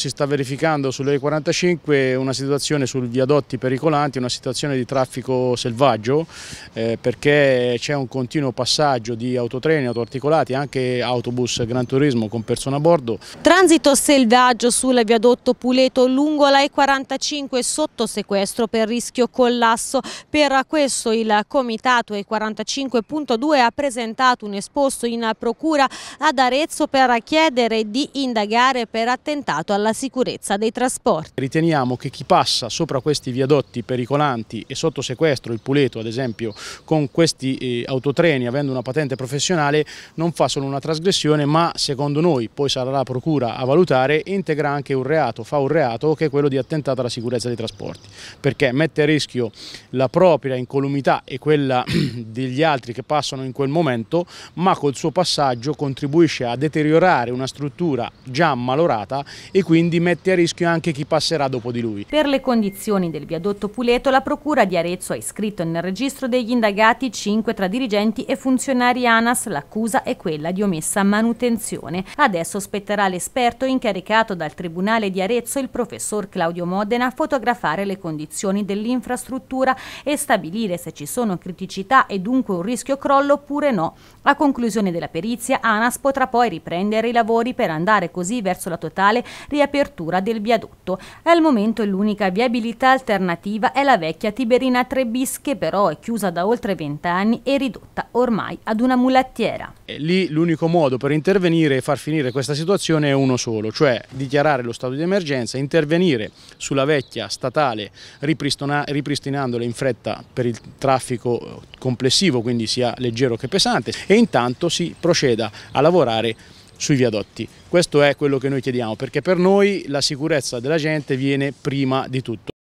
Si sta verificando sulle 45 una situazione sul viadotti pericolanti, una situazione di traffico selvaggio eh, perché c'è un continuo passaggio di autotreni, autoarticolati, anche autobus Gran Turismo con persone a bordo. Transito selvaggio sul viadotto Puleto lungo la E45 sotto sequestro per rischio collasso. Per questo il comitato E45.2 ha presentato un esposto in procura ad Arezzo per chiedere di indagare per attentato alla alla sicurezza dei trasporti. Riteniamo che chi passa sopra questi viadotti pericolanti e sotto sequestro il Puleto ad esempio con questi eh, autotreni avendo una patente professionale non fa solo una trasgressione ma secondo noi poi sarà la procura a valutare integra anche un reato, fa un reato che è quello di attentato alla sicurezza dei trasporti perché mette a rischio la propria incolumità e quella degli altri che passano in quel momento ma col suo passaggio contribuisce a deteriorare una struttura già malorata e quindi quindi mette a rischio anche chi passerà dopo di lui. Per le condizioni del viadotto Puleto la Procura di Arezzo ha iscritto nel registro degli indagati 5 tra dirigenti e funzionari ANAS, l'accusa è quella di omessa manutenzione. Adesso spetterà l'esperto incaricato dal Tribunale di Arezzo, il professor Claudio Modena, a fotografare le condizioni dell'infrastruttura e stabilire se ci sono criticità e dunque un rischio crollo oppure no. A conclusione della perizia ANAS potrà poi riprendere i lavori per andare così verso la totale riabilitazione riapertura del viadotto. Al momento l'unica viabilità alternativa è la vecchia Tiberina 3 bis che però è chiusa da oltre 20 anni e ridotta ormai ad una mulattiera. E eh, lì l'unico modo per intervenire e far finire questa situazione è uno solo, cioè dichiarare lo stato di emergenza, intervenire sulla vecchia statale ripristinandola in fretta per il traffico eh, complessivo, quindi sia leggero che pesante e intanto si proceda a lavorare sui viadotti. Questo è quello che noi chiediamo perché per noi la sicurezza della gente viene prima di tutto.